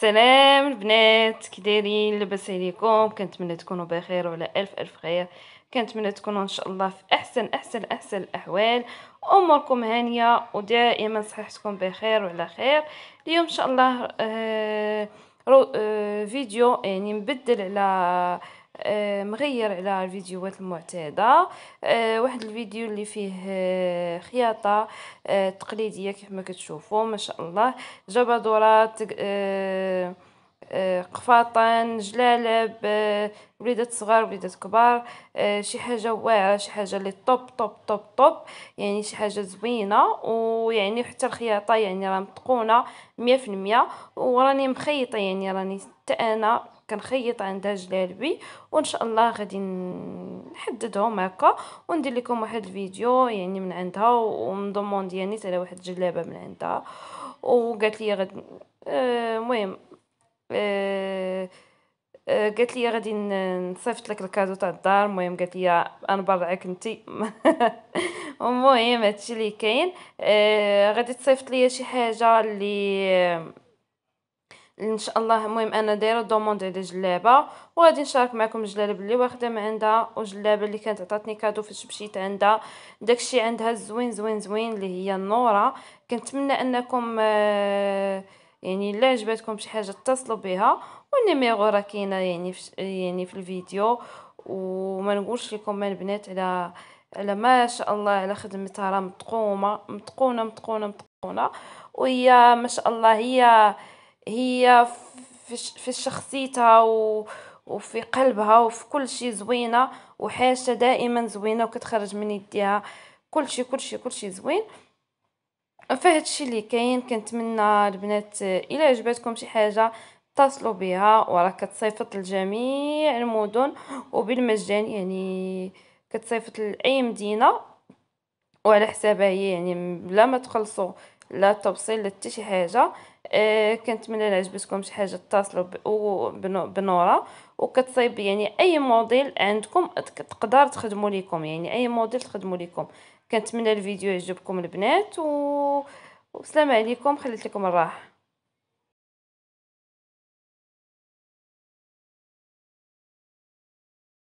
سلام البنات كي دايرين لاباس عليكم كنتمنى تكونوا بخير وعلى الف الف خير كنتمنى تكونوا ان شاء الله في احسن احسن احسن الاحوال اموركم هانيه ودائما صحتكم بخير وعلى خير اليوم ان شاء الله آه رو آه فيديو يعني مبدل على آه، مغير على الفيديوهات المعتاده آه، واحد الفيديو اللي فيه آه، خياطه تقليديه كيفما كتشوفوا ما شاء الله جبادورات قفاطن جلالب وليدات صغار وليدات كبار شي حاجه واعره شي حاجه اللي طوب طوب طوب طوب يعني شي حاجه زوينه ويعني حتى الخياطه يعني راه متقونه 100% وراني مخيطه يعني راني حتى انا كنخيط عندها جلالبي وان شاء الله غادي نحددهم هكا وندير لكم واحد الفيديو يعني من عندها ديالي يعني على واحد الجلابه من عندها وقالت لي غادي آه، المهم آه،, آه قالت لي غادي نصيفط لك الكادو تاع الدار المهم قالت لي انا برعك انت المهم هادشي اللي كاين آه، غادي تصيفط لي شي حاجه اللي ان شاء الله المهم انا دايره دوموند على جلابه وغادي نشارك معكم الجلابه اللي واخده من عندها وجلابه اللي كانت عطاتني كادو في الشبشيت عندها داكشي عندها زوين زوين زوين اللي هي النوره كنتمنى انكم يعني الا عجبتكم شي حاجه اتصلوا بها والنيميرو راه كاينه يعني في يعني في الفيديو وما نقولش لكم من بنات على على ما شاء الله على خدمتها راه متقومه متقونه متقونه متقونه وهي ما شاء الله هي هي في, شخصيتها وفي قلبها وفي كل شيء زوينه وحاشه دائما زوينه وكتخرج من يديها كل شيء كل شيء كل شيء زوين فهاد الشيء اللي كاين كنتمنى البنات الا عجبتكم شي حاجه اتصلوا بها وراه كتصيفط لجميع المدن وبالمجان يعني كتصيفط لاي مدينه وعلى حسابها هي يعني بلا ما تخلصوا لا توصيل لا حتى شي حاجه أه كنتمنى الا عجبتكم شي حاجه اتصلوا بنوره وكتصايب يعني اي موديل عندكم تقدر تخدموا ليكم يعني اي موديل تخدموا ليكم كنتمنى الفيديو يعجبكم البنات و... وسلام عليكم خليت لكم الراحه